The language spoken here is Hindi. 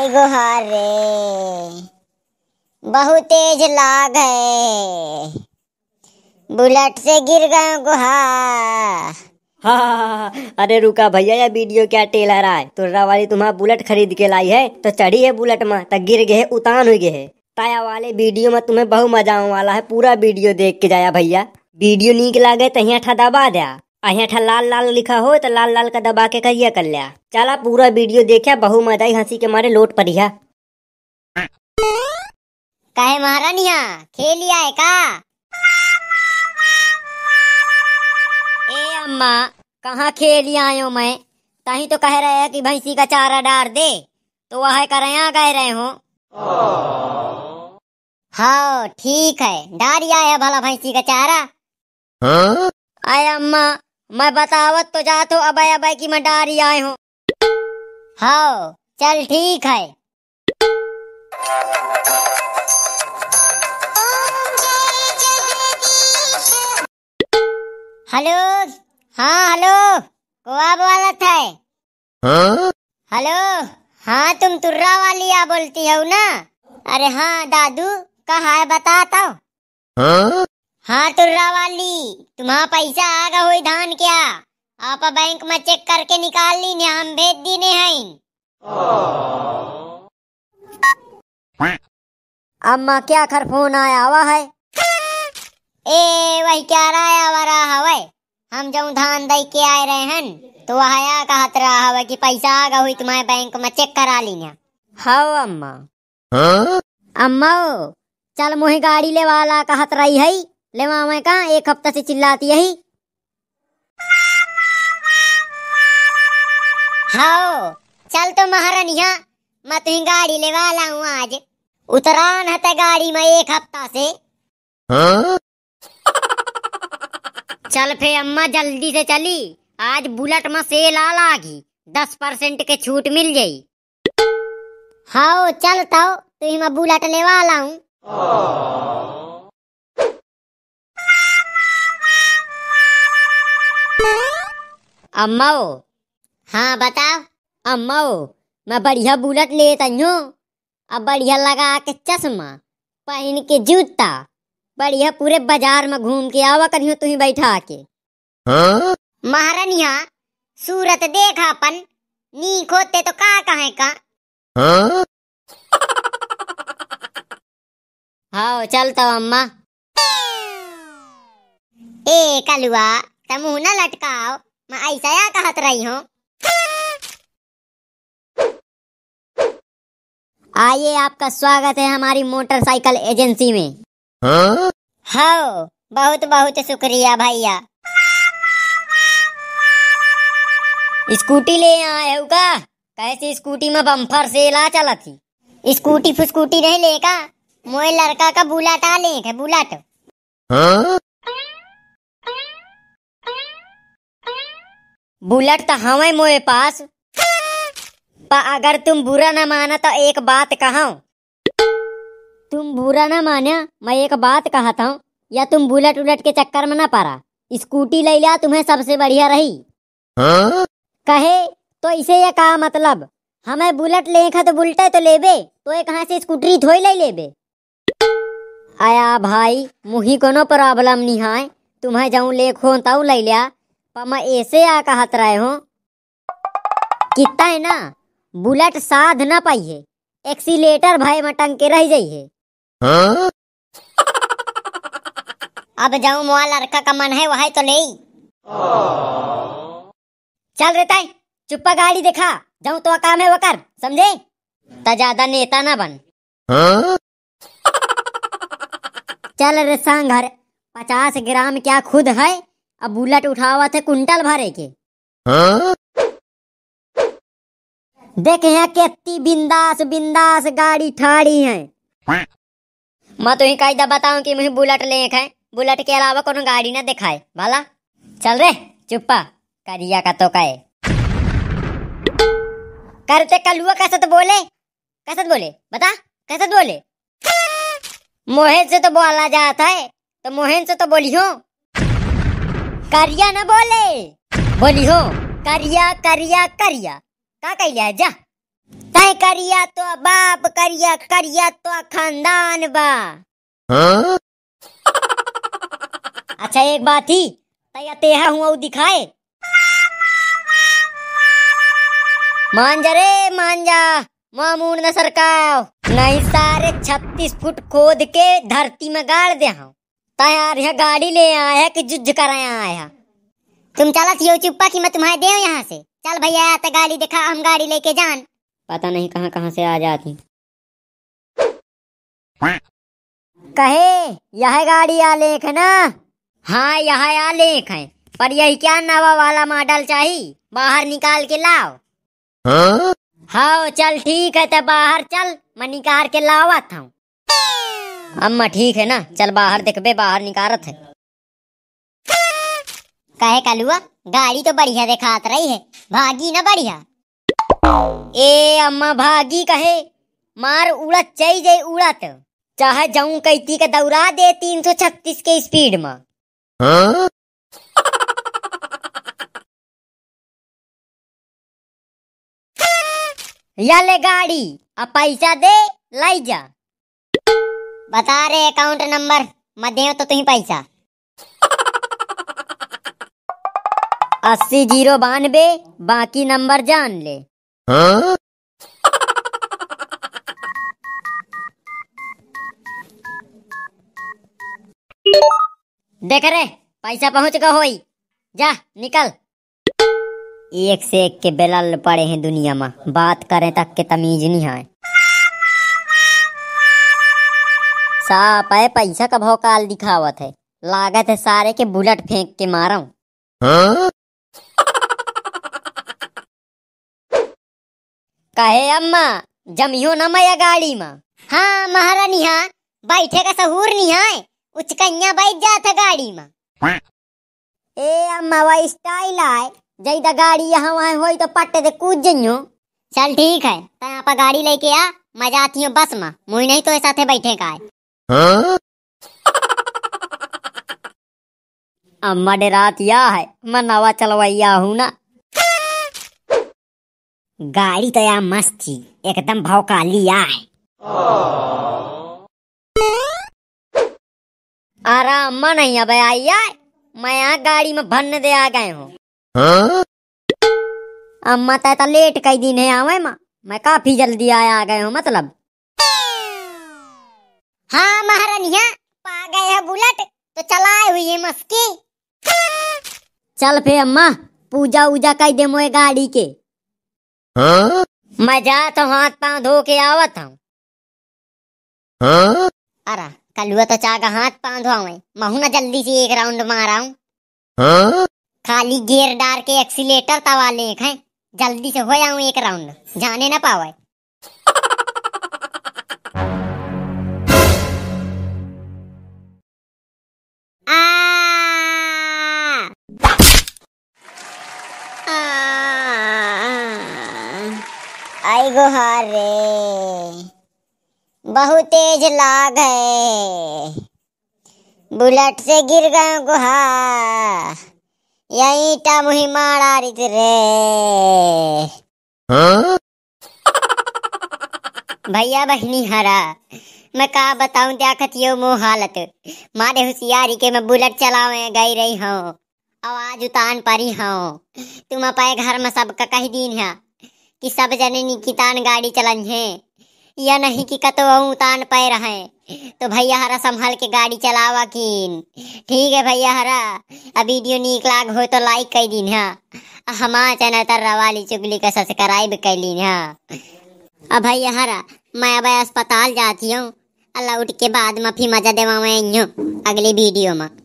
भाई गुहार रे बहुत तेज लाग है बुलेट से गिर गए गुहार हाँ हाँ हाँ अरे रुका भैया ये वीडियो क्या टेलर आए तुर्रा तो वाली तुम्हारा बुलेट खरीद के लाई है तो चढ़ी है बुलेट में तो गिर गए उतान हो गए है ताया वाले वीडियो में तुम्हें बहुत मजा आने वाला है पूरा वीडियो देख के जाया भैया वीडियो नीक लागे तो यहाँ ठा दबा दिया अठा लाल लाल लिखा हो तो लाल लाल का दबा के कहिया कर लिया चला पूरा वीडियो देखा बहु मदाई हंसी के मारे लोट परिया कहे महारानिया खेलिया है का ए अम्मा कहाँ खेल आयो मैं तही तो कह रहे हैं कि भैंसी का चारा डार दे तो वह कर यहाँ कह रहे हो हाँ ठीक है डारिया है भला भैंसी का चारा हाँ? अम्मा मैं बतावत तो जात हो अबे अबे की मैं डारी आए हूँ हाँ चल ठीक है हेलो हाँ हेलो कोआ बोलत है हेलो हाँ तुम तुर्रा वाली आ बोलती हो ना अरे हाँ दादू कहा है बताता हूँ हाँ तुर्रा वाली तुम्हारा पैसा आगा हुई धान क्या आप बैंक में चेक करके निकाल ली ने हम भेज दी ने अम्मा क्या खर फोन आया हुआ है ए वही क्या आया हुआ रहा हवे हम जो धान दे के आए रहे हैं तो वह आया कहा रहा हवा कि पैसा आगा हुई तुम्हारे बैंक में चेक करा ली ना हाओ अम्मा हाँ? अम्मा चल मुहे गाड़ी ले वाला कहत रही है ले मामा कहा एक हफ्ता से चिल्लाती यही हाओ चल तो महारानिया मैं तुम्हें गाड़ी लेवा लाऊ हूँ आज उतरान हता गाड़ी में एक हफ्ता से हाँ? चल फे अम्मा जल्दी से चली आज बुलेट में सेल आ लागी दस परसेंट के छूट मिल जाये हाओ चल तो तुम्हें बुलेट लेवा लाऊ हूँ हाँ। अम्माओ हाँ बताओ अम्माओ मैं बढ़िया बुलेट लेता हूँ अब बढ़िया लगा के चश्मा पहन के जूता बढ़िया पूरे बाजार में घूम के आवा कभी तुम्हें बैठा के हाँ? महारानिया हाँ, सूरत देखा अपन नी खोते तो का कहे का हाँ? चल तो अम्मा ए कलुआ तुम न लटकाओ मैं ऐसा या कहत रही हूँ आइए आपका स्वागत है हमारी मोटरसाइकिल एजेंसी में हाँ? बहुत बहुत शुक्रिया भैया स्कूटी ले आए हो का कैसे स्कूटी में बम्फर से ला चला थी स्कूटी फुस्कूटी नहीं लेगा मोए लड़का का बुलाटा ले बुलाट हाँ? बुलेट तो हवे हाँ मोए पास पर अगर तुम बुरा ना माना तो एक बात कहा तुम बुरा ना माना मैं एक बात कहता हूँ या तुम बुलेट उलट के चक्कर में ना पारा स्कूटी ले लिया तुम्हें सबसे बढ़िया रही हा? कहे तो इसे ये कहा मतलब हमें बुलेट ले खा तो बुलटे तो लेबे तो ये कहा से स्कूटरी थोड़ी ले लेबे आया भाई मुही कोनो प्रॉब्लम नहीं है तुम्हें जाऊँ ले खो ताऊ ले लिया मैं ऐसे आ कहत रहे हूँ कितना है ना बुलेट साध ना पाई है एक्सीटर भाई में टंग के रह जाइए हाँ? अब जाऊं मुआ लड़का का मन है वह तो नहीं चल रहता है चुप्पा गाड़ी देखा जाऊ तो काम है वो कर समझे तो ज्यादा नेता ना बन हाँ? चल रे संग घर पचास ग्राम क्या खुद है अब बुलेट उठा हुआ थे कुंटल भरे के हाँ? देख यहाँ कितनी बिंदास बिंदास गाड़ी ठाड़ी है मैं तुम्हें तो कई कायदा बताऊं कि मुझे बुलेट ले है बुलेट के अलावा कोनो गाड़ी ना दिखाए भाला चल रे चुप्पा करिया का तो कहे करते कलुआ कैसे तो बोले कैसे बोले बता कैसे बोले मोहन से तो बोला जाता है तो मोहन से तो बोलियो करिया न बोले बोली हो करिया करिया करिया का कह लिया जा तय करिया तो बाप करिया करिया तो खानदान बा अच्छा एक बात ही तया तेहा हुआ दिखाए जा रे जा मामून न सरकाओ नहीं सारे छत्तीस फुट खोद के धरती में गाड़ दे हाँ। ता यार यहाँ गाड़ी ले आया कि जुझ कर आया तुम चलत थी चुप्पा की मैं तुम्हारे दे यहाँ से चल भैया आया आता गाड़ी देखा हम गाड़ी लेके जान पता नहीं कहाँ कहाँ से आ जाती कहे यह गाड़ी आलेख है ना हाँ यह आलेख है पर यही क्या नवा वाला मॉडल चाहिए बाहर निकाल के लाओ हाँ? हाँ चल ठीक है तो बाहर चल मैं निकाल के लावा था अम्मा ठीक है ना चल बाहर देखबे बाहर निकारत है कहे कलुआ गाड़ी तो बढ़िया दिखात रही है भागी ना बढ़िया ए अम्मा भागी कहे मार उड़त चल जई उड़त चाहे जाऊं कैती के दौरा दे 336 के स्पीड में हाँ? या ले गाड़ी अब पैसा दे लाई जा बता रे अकाउंट नंबर मैं दे तो तुम्हें पैसा अस्सी जीरो बानवे बाकी नंबर जान ले हाँ? देख रे पैसा पहुंच गया होई जा निकल एक से एक के बेलल पड़े हैं दुनिया में बात करें तक के तमीज नहीं है साप है पैसा का भाव दिखावत है लागत है सारे के बुलेट फेंक के मारा हूँ कहे अम्मा जमियो न मैया गाड़ी में हाँ महारानी हाँ बैठे का सहूर नहीं है उचकन्या बैठ जा था गाड़ी में ए अम्मा वही स्टाइल आए जैदा गाड़ी यहाँ वहाँ हो तो पट्टे से कूद जइयो चल ठीक है तो यहाँ पर गाड़ी लेके आ मजा आती हूँ बस में मुई नहीं तो ऐसा थे बैठे का है हाँ? डे रात या है मैं नवा चलवाइया हूँ ना गाड़ी तो यहाँ मस्त थी एकदम भाव का लिया है अरे अम्मा नहीं अब आई आए मैं यहाँ गाड़ी में भरने दे आ गए हूँ हाँ? अम्मा तो लेट कई दिन है आवे मैं काफी जल्दी आया आ गए हूँ मतलब हाँ महारानिया पा गए है बुलेट तो चलाए हुई है मस्की चल फे अम्मा पूजा उजा कर दे मोए गाड़ी के हाँ? मैं जा तो हाथ पांव धो के आवत हूँ हाँ? अरे कलुआ तो चाह हाथ पांव धो धोवे मैं ना जल्दी से एक राउंड मारा हूँ हाँ? खाली गियर डार के एक्सीटर तवा लेख है जल्दी से हो जाऊँ एक राउंड जाने ना पावे गुहारे बहुत तेज लाग है बुलेट से गिर गए गुहा यही ईटा मुही मारा रित रे हाँ? भैया बहनी हरा मैं कहा बताऊं त्या खतियो मो हालत मारे होशियारी के मैं बुलेट चलावे गई रही हूँ आवाज उतान पारी हूँ तुम अपने घर में सबका कही दिन है कि सब जने निकितान तान गाड़ी चलन है या नहीं कि कतो तान पैर हैं तो भैया हरा संभाल के गाड़ी चलावा किन ठीक है भैया हरा अब वीडियो नीक लाग हो तो लाइक कर दिन हा हमारा चैनल तर रवाली चुगली का सब्सक्राइब कर लीन हा अब भैया हरा मैं अब अस्पताल जाती हूँ अल्लाह उठ के बाद में फिर मजा देवा अगली वीडियो में